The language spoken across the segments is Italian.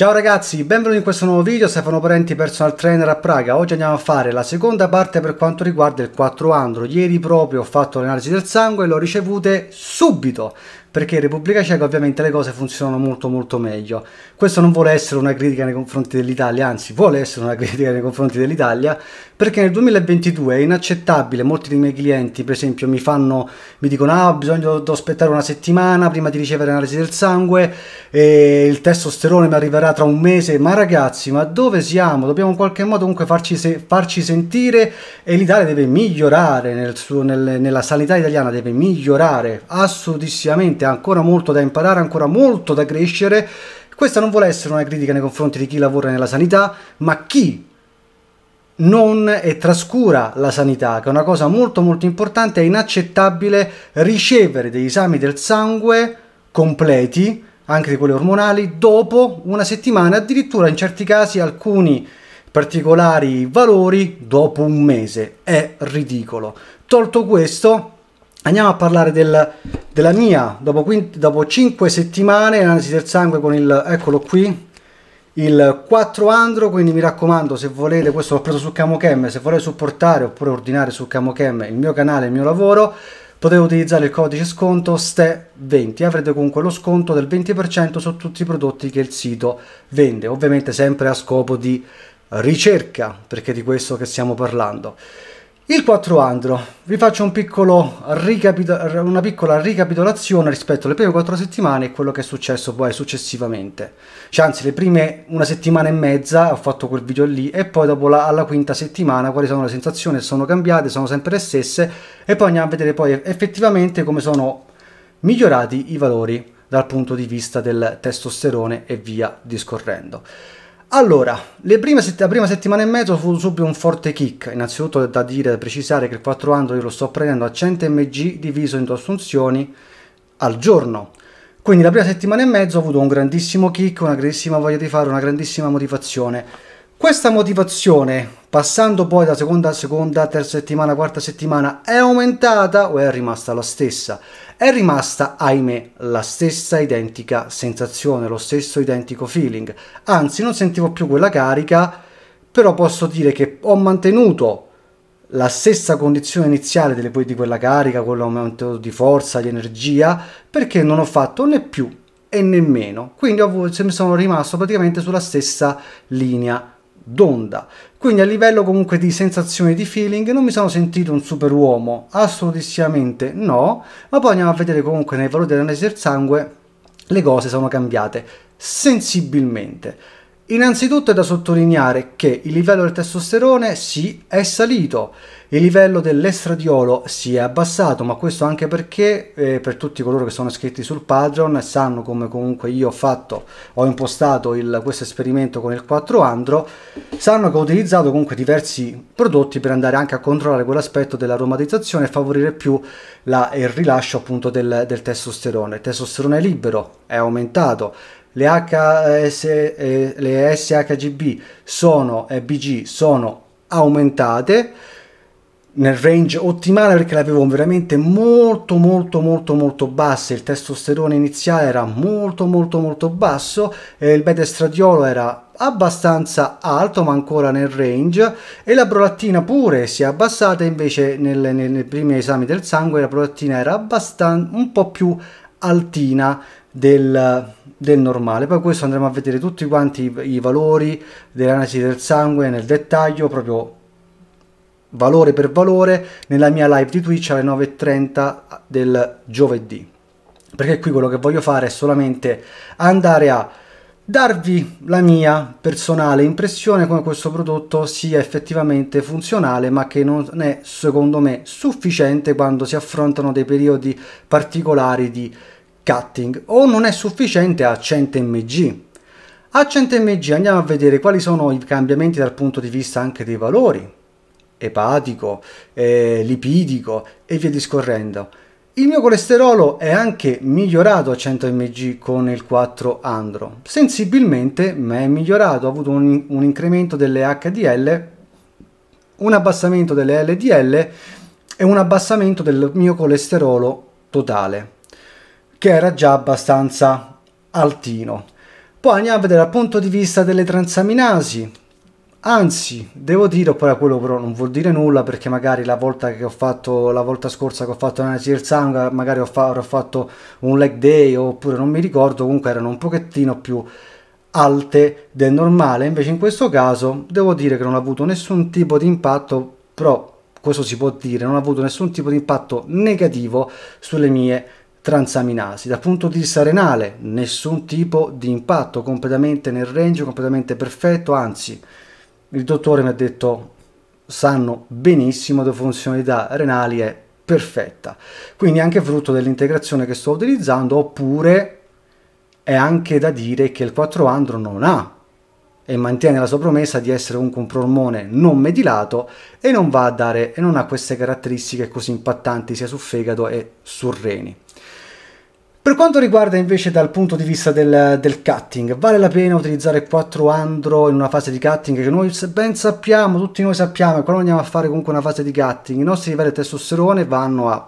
Ciao ragazzi, benvenuti in questo nuovo video, Stefano Parenti personal trainer a Praga. Oggi andiamo a fare la seconda parte per quanto riguarda il 4 andro. Ieri proprio ho fatto l'analisi del sangue e l'ho ricevute subito perché in Repubblica Ceca ovviamente le cose funzionano molto molto meglio. Questo non vuole essere una critica nei confronti dell'Italia, anzi vuole essere una critica nei confronti dell'Italia, perché nel 2022 è inaccettabile, molti dei miei clienti per esempio mi, fanno, mi dicono ah ho bisogno di aspettare una settimana prima di ricevere l'analisi del sangue, il testosterone mi arriverà tra un mese, ma ragazzi ma dove siamo? Dobbiamo in qualche modo comunque farci, se farci sentire e l'Italia deve migliorare, nel suo, nel, nella sanità italiana deve migliorare assolutissimamente veramente ancora molto da imparare, ancora molto da crescere. Questa non vuole essere una critica nei confronti di chi lavora nella sanità, ma chi non e trascura la sanità, che è una cosa molto molto importante, è inaccettabile ricevere degli esami del sangue completi, anche di quelli ormonali, dopo una settimana, addirittura in certi casi alcuni particolari valori dopo un mese. È ridicolo. Tolto questo, Andiamo a parlare del, della mia, dopo, dopo 5 settimane, analisi del sangue con il, eccolo qui, il 4 andro, quindi mi raccomando se volete, questo l'ho preso su CamoChem, se volete supportare oppure ordinare su CamoChem il mio canale, il mio lavoro, potete utilizzare il codice sconto STE20, avrete comunque lo sconto del 20% su tutti i prodotti che il sito vende, ovviamente sempre a scopo di ricerca, perché di questo che stiamo parlando. Il 4 Andro, vi faccio un una piccola ricapitolazione rispetto alle prime 4 settimane e quello che è successo poi successivamente. Cioè anzi, le prime una settimana e mezza ho fatto quel video lì e poi dopo la, alla quinta settimana quali sono le sensazioni, sono cambiate, sono sempre le stesse e poi andiamo a vedere poi effettivamente come sono migliorati i valori dal punto di vista del testosterone e via discorrendo. Allora, sett la prima settimana e mezzo fu subito un forte kick, innanzitutto da dire, da precisare che il 4 andro io lo sto prendendo a 100 mg diviso in due assunzioni al giorno, quindi la prima settimana e mezzo ho avuto un grandissimo kick, una grandissima voglia di fare, una grandissima motivazione, questa motivazione, passando poi da seconda a seconda, terza settimana, quarta settimana, è aumentata o è rimasta la stessa? È rimasta, ahimè, la stessa identica sensazione, lo stesso identico feeling. Anzi, non sentivo più quella carica, però posso dire che ho mantenuto la stessa condizione iniziale delle, di quella carica, con l'aumento di forza, di energia, perché non ho fatto né più e nemmeno. Quindi ho, sono rimasto praticamente sulla stessa linea d'onda. Quindi a livello comunque di sensazione di feeling non mi sono sentito un super uomo, assolutissimamente no, ma poi andiamo a vedere comunque nei valori dell'analisi del sangue le cose sono cambiate sensibilmente. Innanzitutto è da sottolineare che il livello del testosterone sì è salito, il livello dell'estradiolo si è abbassato, ma questo anche perché eh, per tutti coloro che sono iscritti sul Patreon sanno come comunque io ho fatto, ho impostato il, questo esperimento con il 4 Andro, sanno che ho utilizzato comunque diversi prodotti per andare anche a controllare quell'aspetto dell'aromatizzazione e favorire più la, il rilascio appunto del, del testosterone. Il testosterone libero è aumentato, le, HS, eh, eh, le SHGB sono, eh, BG sono aumentate nel range ottimale perché le avevo veramente molto molto molto molto basse il testosterone iniziale era molto molto molto basso e il beta estradiolo era abbastanza alto ma ancora nel range e la prolattina pure si è abbassata invece nelle, nei primi esami del sangue la prolattina era abbastanza un po' più altina del, del normale. Poi questo andremo a vedere tutti quanti i, i valori dell'analisi del sangue nel dettaglio, proprio valore per valore, nella mia live di Twitch alle 9.30 del giovedì. Perché qui quello che voglio fare è solamente andare a darvi la mia personale impressione come questo prodotto sia effettivamente funzionale ma che non è secondo me sufficiente quando si affrontano dei periodi particolari di cutting o non è sufficiente a 100 mg. A 100 mg andiamo a vedere quali sono i cambiamenti dal punto di vista anche dei valori epatico, eh, lipidico e via discorrendo. Il mio colesterolo è anche migliorato a 100 mg con il 4 andro, sensibilmente ma è migliorato, ha avuto un, un incremento delle HDL, un abbassamento delle LDL e un abbassamento del mio colesterolo totale che era già abbastanza altino. Poi andiamo a vedere dal punto di vista delle transaminasi, anzi devo dire oppure quello però non vuol dire nulla perché magari la volta che ho fatto la volta scorsa che ho fatto l'analisi del sangue magari ho avrò fatto un leg day oppure non mi ricordo comunque erano un pochettino più alte del normale invece in questo caso devo dire che non ha avuto nessun tipo di impatto però questo si può dire non ha avuto nessun tipo di impatto negativo sulle mie transaminasi. Dal punto di vista renale nessun tipo di impatto, completamente nel range, completamente perfetto, anzi il dottore mi ha detto sanno benissimo le funzionalità renali è perfetta. Quindi anche frutto dell'integrazione che sto utilizzando oppure è anche da dire che il 4 Andro non ha e mantiene la sua promessa di essere comunque un ormone non medilato e non va a dare e non ha queste caratteristiche così impattanti sia su fegato e su reni. Per quanto riguarda invece dal punto di vista del, del, cutting, vale la pena utilizzare 4 andro in una fase di cutting che noi ben sappiamo, tutti noi sappiamo, quando andiamo a fare comunque una fase di cutting, i nostri livelli di testosterone vanno a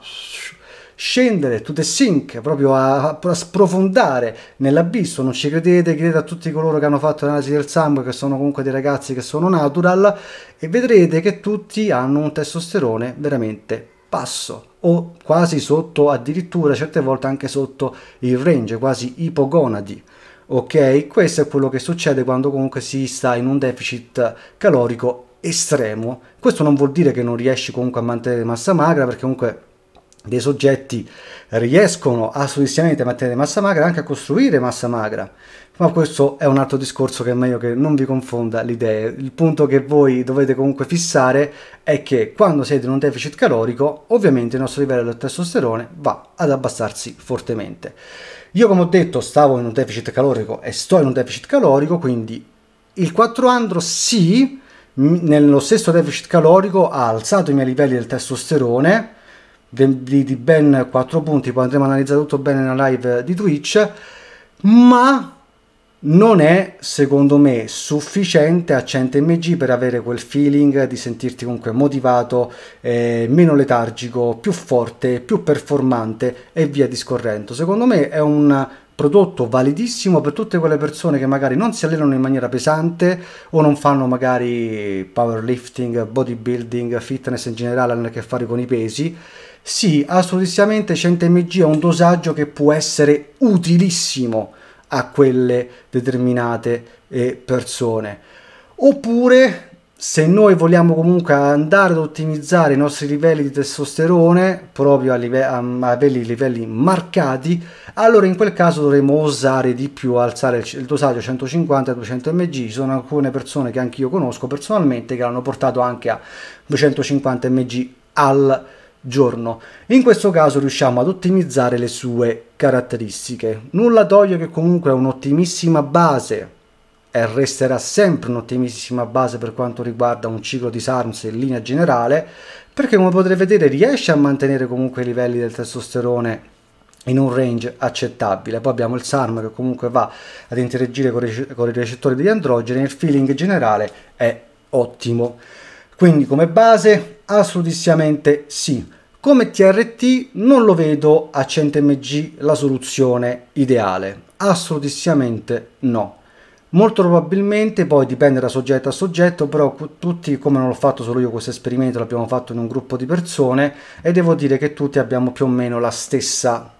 scendere to the sink, proprio a, a sprofondare nell'abisso. Non ci credete, credete a tutti coloro che hanno fatto l'analisi del sangue, che sono comunque dei ragazzi che sono natural, e vedrete che tutti hanno un testosterone veramente basso o quasi sotto, addirittura certe volte anche sotto il range, quasi ipogonadi. Ok, questo è quello che succede quando comunque si sta in un deficit calorico estremo. Questo non vuol dire che non riesci comunque a mantenere massa magra, perché comunque dei soggetti riescono a successivamente a mantenere massa magra anche a costruire massa magra. Ma questo è un altro discorso che è meglio che non vi confonda l'idea Il punto che voi dovete comunque fissare è che quando siete in un deficit calorico, ovviamente il nostro livello di testosterone va ad abbassarsi fortemente. Io come ho detto stavo in un deficit calorico e sto in un deficit calorico, quindi il 4 andro sì, nello stesso deficit calorico ha alzato i miei livelli del testosterone, di, di ben 4 punti, poi andremo a analizzare tutto bene nella live di Twitch, ma non è secondo me sufficiente a 100 mg per avere quel feeling di sentirti comunque motivato, eh, meno letargico, più forte, più performante e via discorrendo. Secondo me è un prodotto validissimo per tutte quelle persone che magari non si allenano in maniera pesante o non fanno magari powerlifting, bodybuilding, fitness in generale, hanno a che fare con i pesi sì, assolutamente 100mg è un dosaggio che può essere utilissimo a quelle determinate eh, persone. Oppure, se noi vogliamo comunque andare ad ottimizzare i nostri livelli di testosterone, proprio a, live- a livelli, livelli marcati, allora in quel caso dovremmo osare di più, alzare il dosaggio 150-200 mg. Ci sono alcune persone che anch'io conosco personalmente che l'hanno portato anche a 250 mg al giorno giorno. In questo caso riusciamo ad ottimizzare le sue caratteristiche. Nulla toglie che comunque è un'ottimissima base e resterà sempre un'ottimissima base per quanto riguarda un ciclo di SARMS in linea generale, perché come potrete vedere riesce a mantenere comunque i livelli del testosterone in un range accettabile. Poi abbiamo il SARM che comunque va ad interagire con i recettori degli androgeni e il feeling generale è ottimo. Quindi come base assolutissimamente sì. Come TRT non lo vedo a 100 mg la soluzione ideale, assolutissimamente no. Molto probabilmente, poi dipende da soggetto a soggetto, però tutti, come non l'ho fatto solo io questo esperimento, l'abbiamo fatto in un gruppo di persone e devo dire che tutti abbiamo più o meno la stessa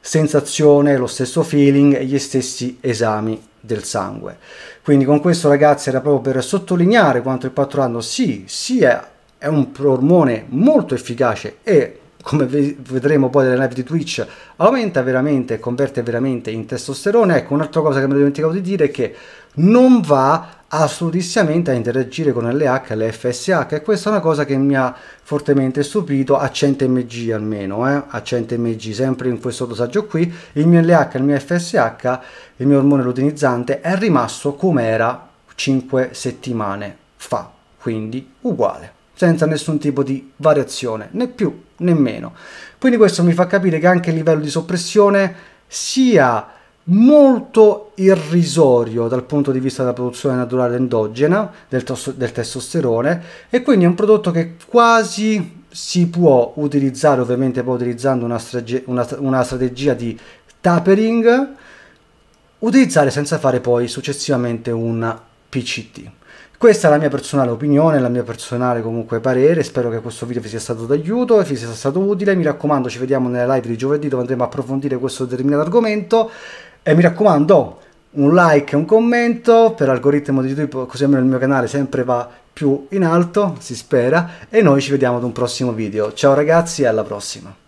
sensazione, lo stesso feeling e gli stessi esami del sangue. Quindi con questo ragazzi era proprio per sottolineare quanto il 4 anno sì, sia è un ormone molto efficace e come vedremo poi nelle live di Twitch aumenta veramente e converte veramente in testosterone ecco un'altra cosa che mi ho dimenticato di dire è che non va assolutamente a interagire con LH e l'FSH e questa è una cosa che mi ha fortemente stupito a 100 mg almeno eh? a 100 mg sempre in questo dosaggio qui il mio LH il mio FSH il mio ormone lutinizzante è rimasto come era 5 settimane fa quindi uguale senza nessun tipo di variazione, né più né meno. Quindi questo mi fa capire che anche il livello di soppressione sia molto irrisorio dal punto di vista della produzione naturale endogena del, del testosterone e quindi è un prodotto che quasi si può utilizzare ovviamente poi utilizzando una, strage, una, una strategia di tapering utilizzare senza fare poi successivamente un PCT. Questa è la mia personale opinione, la mia personale comunque parere, spero che questo video vi sia stato d'aiuto e vi sia stato utile, mi raccomando ci vediamo nelle live di giovedì dove andremo a approfondire questo determinato argomento e mi raccomando un like e un commento per l'algoritmo di YouTube così almeno il mio canale sempre va più in alto, si spera, e noi ci vediamo ad un prossimo video. Ciao ragazzi e alla prossima!